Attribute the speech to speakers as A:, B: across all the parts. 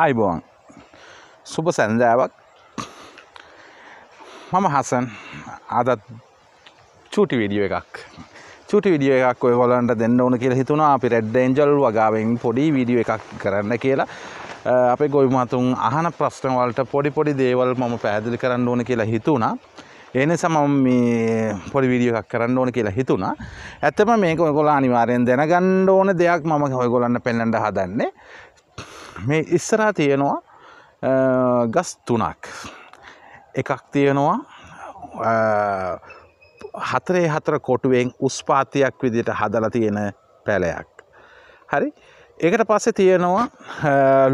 A: ආයිබෝන් සුබ සැන්දෑවක් මම හසන් අදත් චූටි විඩිය එකක් චුටි විඩිය එකක් ඔයගොලන්ට දෙන්න ඕන කියලා හිතුණා අපි රෙඩ් ඩේන්ජල් වගාවෙන් පොඩි වීඩියෝ එකක් කරන්න කියලා අපේ ගොවිමතුන් අහන ප්‍රශ්න වලට පොඩි පොඩි දේවල් මම පැහැදිලි කරන්න ඕන කියලා හිතුණා ඒ නිසා මම මේ පොඩි වීඩියෝ එකක් කරන්න ඕන කියලා හිතුණා. ඇත්තම මේක ඔයගොල්ලෝ අනිවාර්යෙන් දැනගන්න ඕන දෙයක් මම ඔයගොල්ලන්ට පෙන්වන්න හදන්නේ. මේ ඉස්සරා තියෙනවා ගස් තුනක් එකක් තියෙනවා හතරේ හතර කොටුවෙන් උස්පාතියක් විදිට හදල තියෙන පැලයක් හරි ඒකට පස්සේ තියෙනවා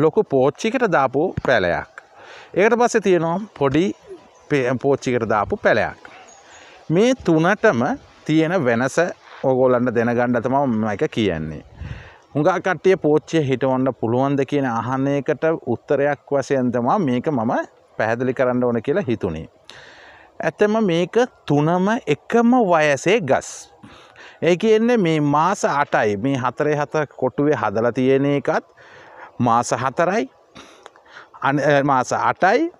A: ලොකු පෝච්චිකට දාපු පැලයක් ඒකට පස්සේ තියෙනවා පොඩි පෝච්චිකට දාපු පැලයක් මේ තුනටම තියෙන වෙනස ඔගොලන්ට දෙනගණ්ඩතම මම එක කියන්නේ හුඟා කට්ටිය පෝච්චය හිටවන්න පුළුවන්ද කියන අහන එකට උත්තරයක් වශයෙන් තමා මේක මම පැහැදිලි කරන්න ඕන කියලා හිතුණේ. ඇතම මේක තුනම එකම වයසේ ගස්. ඒ කියන්නේ මේ මාස අටයි මේ හතරේ හතර කොටුවේ හදලා තියෙන එකත් මාස හතරයි මාස අටයි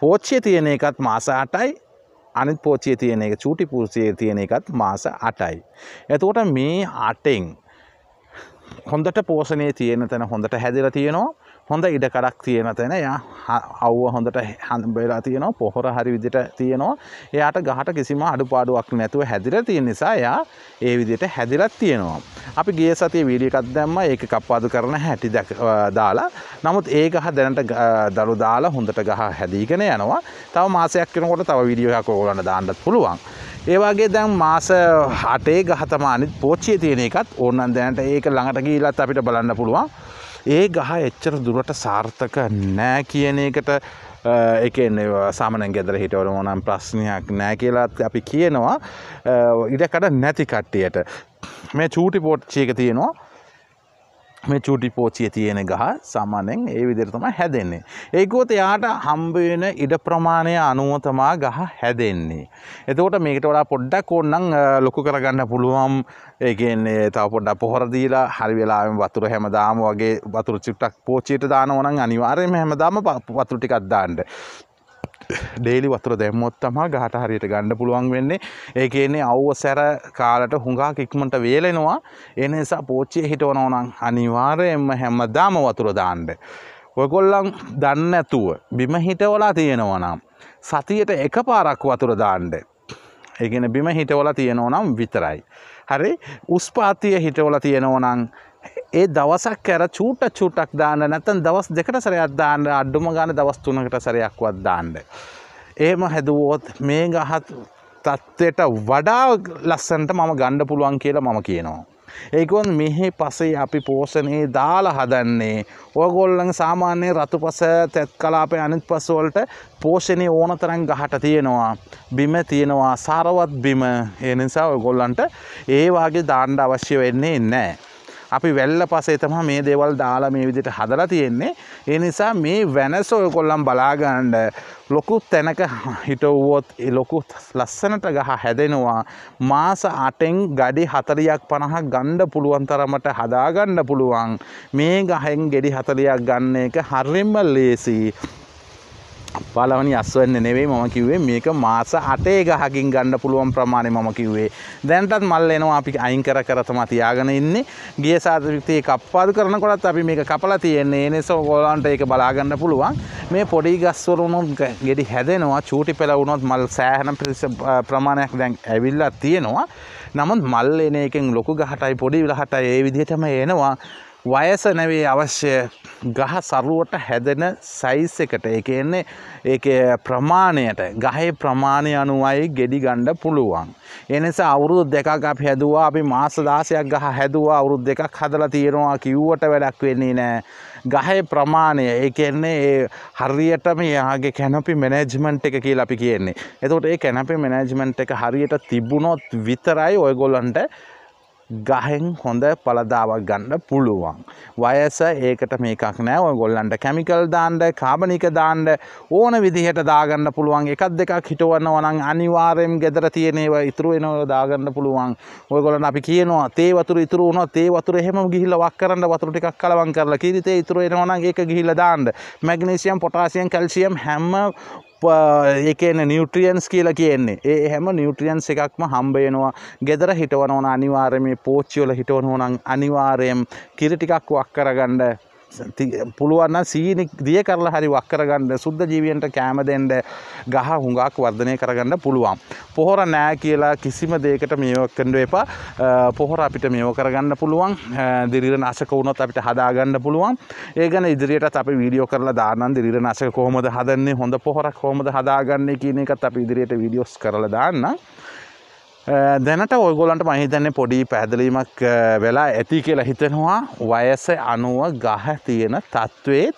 A: පෝච්චය තියෙන එකත් මාස අටයි අනිත් පෝච්චය තියෙන එක චූටි පූර්සිය තියෙන එකත් මාස අටයි. එතකොට මේ අටෙන් හොඳට පෝෂණය තියෙන තැන හොඳට හැදිල තියෙනවා හොඳ ඉඩකඩක් තියෙන තැන ය අව්ව හොඳට හම්බේලා තියෙනවා පොහොර හරි විදිට තියෙනවා එයාට ගහට කිසිම අඩුපාඩුවක් නැතුව හැදිර තියෙන නිසා යා ඒ විදියට හැදිලත් තියෙනවා අපි ගිය සතිය වීඩියකත් දැම්ම ඒක කප්පාදු කරන හැටි දාලා නමුත් ඒ ගහ දැනට දළු දාලා හොඳට ගහ හැදීගෙන යනවා තව මාසයක් කෙනකොට තව විඩියෝයක් ඕලන්න දාන්නත් පුළුවන් ඒවාගේ දැන් මාස හටේ ගහතමානිත් පෝච්චිය තියෙන එකත් ඕන්නන් දැනට ඒක ළඟට ගීලත් අපිට බලන්න පුළුවන් ඒ ගහ එච්චර දුරට සාර්ථක නෑ කියන එකට එකන්නේ සාමන ගෙදර හිටවල ඕනම් ප්‍රශ්නයක් නෑ කියලාත් අපි කියනවා ඉඩකඩ නැති කට්ටියට මේ චූටි පෝට්චියක තියෙනවා මේ චූටි පෝචිය තියෙන ගහ සාමානෙන් ඒ විදිරතම හැදෙන්නේ. ඒකෝත එයාට හම්බවෙන ඉඩ ප්‍රමාණය අනුවතමා ගහ හැදෙන්නේ. එතකොට මේකට වඩා පොඩ්ඩක් ඕන්නම් ලොකු කරගන්න පුළුවන් ඒකන්නේ තව පොඩ්ඩ පොහොරදීලා හරි වෙලාම වතුර හැමදාම වගේ වතුර චිට්ටක් පෝචියට දාන ඕනන් අනිවාර්යම හැමදාම වතුර ටිකක් දාන්න. ඩේලි වතුර දැම්මොත් තමා ගහට හරියට ගණ්ඩ පුළුවන් වෙන්නේ ඒ කියන්නේ අව්ව සැර කාලට හුඟා ඉක්මට වේලෙනවා එනිසා පෝච්චිය හිටවනෝනම් අනිවාර්යයෙන්ම හැම දාම වතුර දාන්ඩ. ඔයගොල්ලන් දන්න ඇතුව බිම හිටවලා තියෙනවනම්. සතියට එක පාරක් වතුර දාන්ඩ. ඒගෙන බිම හිටවල තියෙනවනම් විතරයි. හරි උස්පාතිය හිටවල තියෙනවනං ඒ දවසක් කැර චූට චූටක් දාන්න නැතන් දවස් දෙකට සරයක් දාන්න අඩ්ඩුම ගාන දවස් තුනකට සරයක්වත් දාන්න. ඒම හැදුවෝත් මේ ගහත් තත්ත්වයට වඩා ලස්සන්ට මම ගණ්ඩ පුළුවන් කියලා මම කියනවා. ඒකොන් මෙහෙ පසේ අපි පෝෂණයේ දාලා හදන්නේ ඔයගොල්ලන් සාමාන්‍ය රතු පස තැත් කලාපය අනිත් පසුවලට පෝෂණය ඕන තරන් ගහට තියෙනවා බිම තියෙනවා සාරවත් බිම ඒ නිසා ඔයගොල්ලන්ට ඒවාගේ දාණ්ඩ අවශ්‍ය වෙන්නේ නෑ. අපි වැල්ල පසේ තම මේ දේවල් දාලා මේ විදිට හදලා තියෙන්නේ ඒ නිසා මේ වෙනස ඔයකොල්ලම් බලාගන්න ලොකු තැනක හිටවුවොත් ලොකු ලස්සනට ගහ හැදෙනවා මාස අටෙන් ගඩි හතරියක් පණහ ගණ්ඩ පුළුවන් තරමට හදාගන්න පුළුවන් මේ ගහෙන් ගෙඩි හතලියක් ගන්න එක හරිම්ම ලේසි පලවනි අස්වන්න නෙවෙයි මම කිව්වේ මේක මාස අටේ ගහකින් ගණ්ඩ පුළුවන් ප්‍රමාණය මම කිව්වේ දැන්ටත් මල් එනවා අපි අයින් කර කරතම තියාගෙන ඉන්නේ ගිය සාධරිතයේ කප්පාදු කරනකොටත් අපි මේක කපලා තියෙන්නේ එනිසා ඕගොල්ලන්ට ඒක බලාගන්න පුළුවන් මේ පොඩි ගස්වරුණුත් ගෙඩි හැදෙනවා චූටි පෙළ වුණොත් මල් සෑහන ප්‍රමාණයක් දැන් ඇවිල්ලා තියෙනවා නමුත් මල් එන එකෙන් ලොකු ගහටයි පොඩි ගහටයි ඒ විදිහටම එනවා වයස නැවේ අවශ්‍ය ගහ සරුවට හැදෙන සයිස් එකට ඒ කියන්නේ ඒකේ ප්‍රමාණයට ගහේ ප්‍රමාණය අනුවයි ගෙඩි ගන්න පුළුවන්. ඒ නිසා අවුරුදු දෙකක් අපි හැදුවා අපි මාස 16ක් ගහ හැදුවා අවුරුදු දෙකක් හදලා තියෙනවා කිව්වට වැඩක් වෙන්නේ නැහැ. ගහේ ප්‍රමාණය ඒ කියන්නේ ඒ හරියටම යාගේ කැනපි මැනේජ්මන්ට් එක කියලා අපි කියන්නේ. එතකොට ඒ කැනපි මැනේජ්මන්ට් එක හරියට තිබුණොත් විතරයි ඔයගොල්ලන්ට ගහෙන් හොඳ පළදාවක් ගන්න පුළුවන්. වයස ඒකට මේකක් නෑ ඔය ගොල්ලන්ට කැමිකල් දාන්ඩ කාබනික දාන්ඩ ඕන විදිහට දාගන්න පුළුවන් එකක් දෙකක් හිටවන්නව නම් අනිවාර්යෙන් ගෙදර තියෙනව ඉතුරු වෙනව දාගන්න පුළුවන්. ඔයගොල්ලන් අපි කියනවා තේ වතුර ඉතුරු වුණොත් තේ වතුර එහෙම ගිහිල්ලා වක් කරන්න වතුර ටිකක් කලවම් කරලා කිරි තේ ඉතුරු වෙනව නම් ඒක ගිහිල්ලා දාන්න. මැග්නීසියම් පොටාසියම් කැල්සියම් හැම එකන නිියුට්‍රියන්ස් කියලා කියන්නේ ඒ හැම නිියුට්‍රියන්ස් එකක්ම හම්බේනවා ගෙදර හිටවනවන අනිවාර්යම පෝච්චිවල හිටවනෝනං අනිවාරයෙන් කිරි ටිකක් වක් කරගණ්ඩ පුළුවන් සීනි දිය කරලා හරි වක් කරගන්න සුද්ධ ජීවියන්ට කෑම දෙන්න ගහ හුඟක් වර්ධනය කරගන්න පුළුවන්. පොහොර නෑ කියලා කිසිම දෙයකට මේවක්කඩ එපා පොහොර අපිට මේෝ කරගන්න පුළුවන් දිරිර නශක වුණොත් අපිට හදාගන්න පුළුවන් ඒගන ඉදිරියට අප වීඩියෝ කරලා දානන් දිරිර නශක කොහොමද හදන්නේ හොඳ පොහොරක් කොමද හදාගන්න කියන එකත් අප ඉදිරියට විඩියෝස් කරලා දාන්න දැනට ඔයගොලන්ට මහිතන්නේ පොඩි පැහැදිලීමක් වෙලා ඇති කියලා හිතෙනවා වයස අනුව ගහ තියෙන තත්ත්වේත්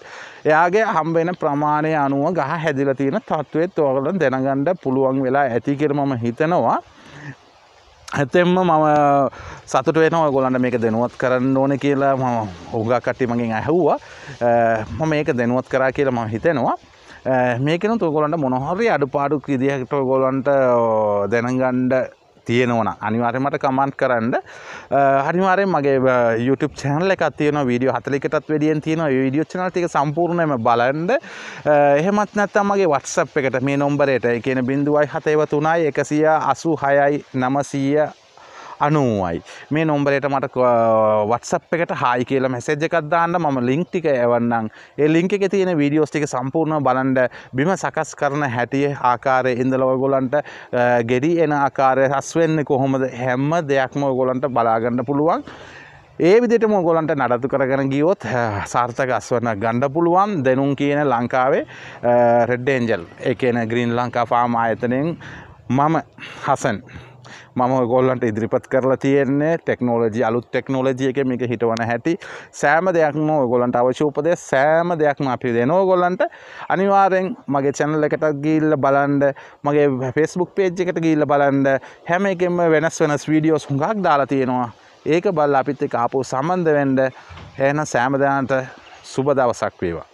A: එයාගේ හම්බෙන ප්‍රමාණය අනුව ගහ හැදිල තියෙන තත්ත්වේත් ඕගලන් දෙනගණ්ඩ පුළුවන් වෙලා ඇති කියර මම හිතනවා ඇතෙම මම සතුට වෙන ඔයගොලන්ට මේක දෙනුවත් කරන්න ඕන කියලා ම හුගා කට්ටි මගින් ඇහව්වා මම මේක දෙනුවත් කරා කියලා මම හිතෙනවා මේකන තුගොලන්ට මොනොහරි අඩු පාඩු විදිහකට ඔයගොලන්ට දැනගණ්ඩ තියෙනවන අනිවාර්යමට කමන්ට් කරන්න හනිවාරය මගේ YouTube චැනල එකක් තියන වීඩියෝ හතලිකටත් වැඩියෙන් තියෙන විඩියෝ චනල්තික සම්පූර්ණයම බලන්ඩ එහෙමත් නැත්තම් මගේ වටසප් එකට මේ නොම්බරයට කියන බිඳුවයි හතේව තුනයි එකසිය අසු හයයි නමසීය අනුවයි මේ නොම්බරයට මට වටසප් එකට හායි කියල මැසෙජ් එකක් දාන්න මම ලිංක් ටික එවන්නම් ඒ ලිංක එක තියෙන වීඩියෝස් ටික සම්පූර්ණ බලන්ඩ බිම සකස් කරන හැටිය ආකාරය ඉඳලවගොලන්ට ගෙඩි එන ආකාරය හස්වෙන්න කොහොමද හැම්ම දෙයක්ම ගොලන්ට බලාගන්න පුළුවන් ඒ විදිටම ගොලන්ට නඩතු කරගෙන ගියොත් සාර්ථක අස්වන ගණ්ඩ පුළුවන් දෙනුම් කියන ලංකාවේ රෙඩ්ඩේන්ජල් එකන ග්‍රීන් ලංකා ෆාම ආයතනයෙන් මම හසන් මම ගොල්ලන්ට ඉදිරිපත් කරලා තියෙන්නේ ටෙක්නෝලජි අලුත් ටෙක්නෝලජිය එක මේක හිටවන හැටි සෑම දෙයක්ම ගොලන්ට අවශූපදය සෑම දෙයක්ම අපි දෙනෝ ගොල්ලන්ට අනිවාරෙන් මගේ චැනල් එකටත් ගිල්ල බලන්ඩ මගේ ෆෙස්බුක් පේජ් එකට ගිල්ල බලන්ඩ හැම එකෙම වෙනස් වෙනස් වීඩියෝස් හුඟක් දාලා තියෙනවා ඒක බල්ල අපිත් එක ආපු සම්බන්ධ වෙන්ඩ එහෙන සෑමදානට සුබ දවසක් වේවා